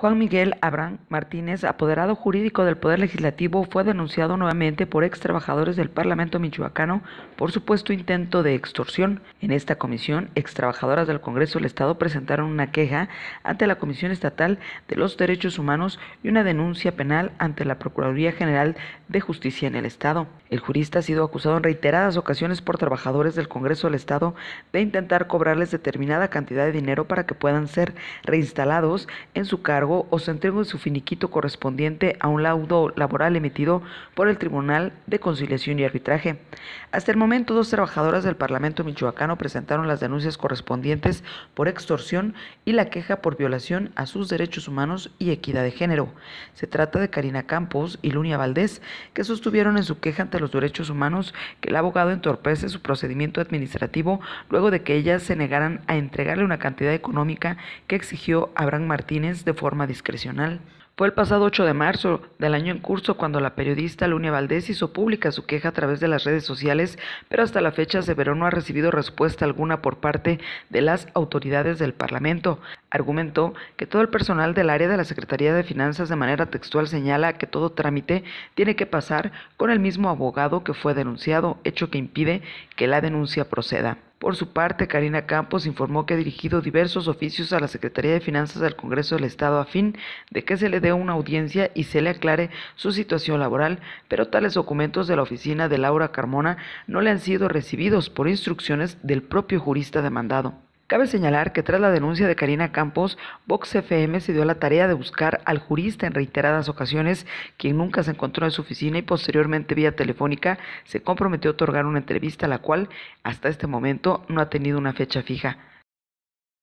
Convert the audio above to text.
Juan Miguel Abraham Martínez, apoderado jurídico del Poder Legislativo, fue denunciado nuevamente por ex trabajadores del Parlamento michoacano por supuesto intento de extorsión. En esta comisión, ex trabajadoras del Congreso del Estado presentaron una queja ante la Comisión Estatal de los Derechos Humanos y una denuncia penal ante la Procuraduría General de Justicia en el Estado. El jurista ha sido acusado en reiteradas ocasiones por trabajadores del Congreso del Estado de intentar cobrarles determinada cantidad de dinero para que puedan ser reinstalados en su cargo o se entregó en su finiquito correspondiente a un laudo laboral emitido por el Tribunal de Conciliación y Arbitraje. Hasta el momento, dos trabajadoras del Parlamento michoacano presentaron las denuncias correspondientes por extorsión y la queja por violación a sus derechos humanos y equidad de género. Se trata de Karina Campos y Lunia Valdés, que sostuvieron en su queja ante los derechos humanos que el abogado entorpece su procedimiento administrativo luego de que ellas se negaran a entregarle una cantidad económica que exigió Abraham Martínez de forma discrecional. Fue el pasado 8 de marzo del año en curso cuando la periodista Lunia Valdés hizo pública su queja a través de las redes sociales, pero hasta la fecha Severo no ha recibido respuesta alguna por parte de las autoridades del Parlamento. Argumentó que todo el personal del área de la Secretaría de Finanzas de manera textual señala que todo trámite tiene que pasar con el mismo abogado que fue denunciado, hecho que impide que la denuncia proceda. Por su parte, Karina Campos informó que ha dirigido diversos oficios a la Secretaría de Finanzas del Congreso del Estado a fin de que se le dé una audiencia y se le aclare su situación laboral, pero tales documentos de la oficina de Laura Carmona no le han sido recibidos por instrucciones del propio jurista demandado. Cabe señalar que tras la denuncia de Karina Campos, Vox FM se dio la tarea de buscar al jurista en reiteradas ocasiones, quien nunca se encontró en su oficina y posteriormente vía telefónica se comprometió a otorgar una entrevista, la cual hasta este momento no ha tenido una fecha fija.